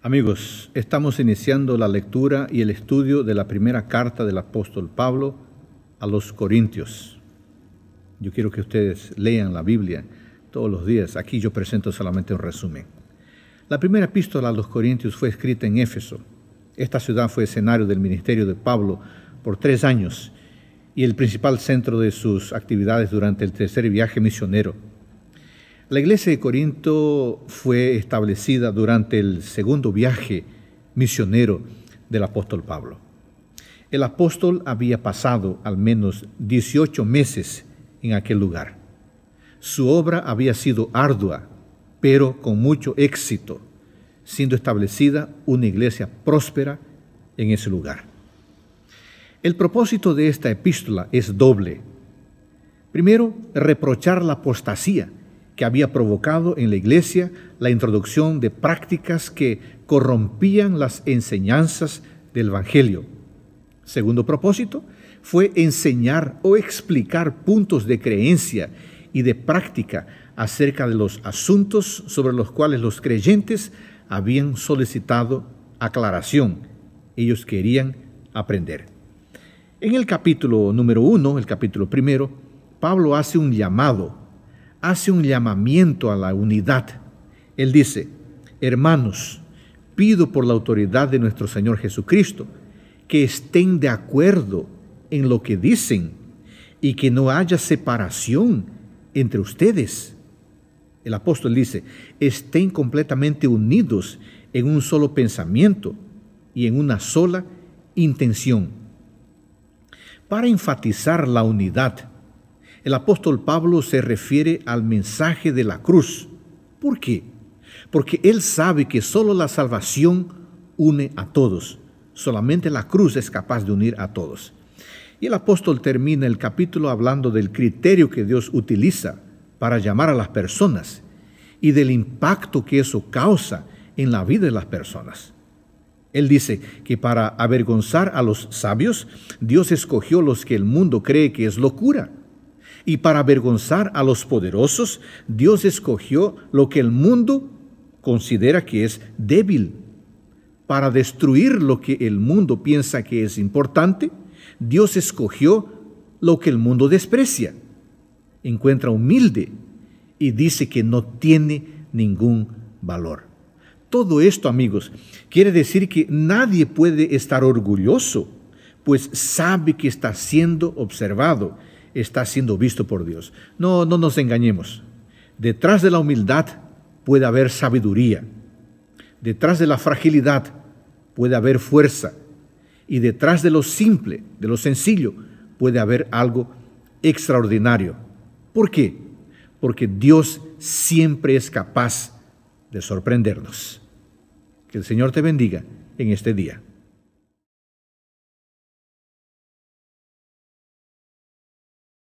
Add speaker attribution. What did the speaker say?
Speaker 1: Amigos, estamos iniciando la lectura y el estudio de la primera carta del apóstol Pablo a los Corintios. Yo quiero que ustedes lean la Biblia todos los días. Aquí yo presento solamente un resumen. La primera epístola a los Corintios fue escrita en Éfeso. Esta ciudad fue escenario del ministerio de Pablo por tres años y el principal centro de sus actividades durante el tercer viaje misionero la iglesia de Corinto fue establecida durante el segundo viaje misionero del apóstol Pablo. El apóstol había pasado al menos 18 meses en aquel lugar. Su obra había sido ardua, pero con mucho éxito, siendo establecida una iglesia próspera en ese lugar. El propósito de esta epístola es doble. Primero, reprochar la apostasía que había provocado en la iglesia la introducción de prácticas que corrompían las enseñanzas del Evangelio. Segundo propósito fue enseñar o explicar puntos de creencia y de práctica acerca de los asuntos sobre los cuales los creyentes habían solicitado aclaración. Ellos querían aprender. En el capítulo número uno, el capítulo primero, Pablo hace un llamado hace un llamamiento a la unidad. Él dice, hermanos, pido por la autoridad de nuestro Señor Jesucristo que estén de acuerdo en lo que dicen y que no haya separación entre ustedes. El apóstol dice, estén completamente unidos en un solo pensamiento y en una sola intención. Para enfatizar la unidad, el apóstol Pablo se refiere al mensaje de la cruz. ¿Por qué? Porque él sabe que solo la salvación une a todos. Solamente la cruz es capaz de unir a todos. Y el apóstol termina el capítulo hablando del criterio que Dios utiliza para llamar a las personas y del impacto que eso causa en la vida de las personas. Él dice que para avergonzar a los sabios, Dios escogió los que el mundo cree que es locura y para avergonzar a los poderosos, Dios escogió lo que el mundo considera que es débil. Para destruir lo que el mundo piensa que es importante, Dios escogió lo que el mundo desprecia. Encuentra humilde y dice que no tiene ningún valor. Todo esto, amigos, quiere decir que nadie puede estar orgulloso, pues sabe que está siendo observado está siendo visto por Dios. No, no nos engañemos. Detrás de la humildad puede haber sabiduría. Detrás de la fragilidad puede haber fuerza. Y detrás de lo simple, de lo sencillo, puede haber algo extraordinario. ¿Por qué? Porque Dios siempre es capaz de sorprendernos. Que el Señor te bendiga en este día.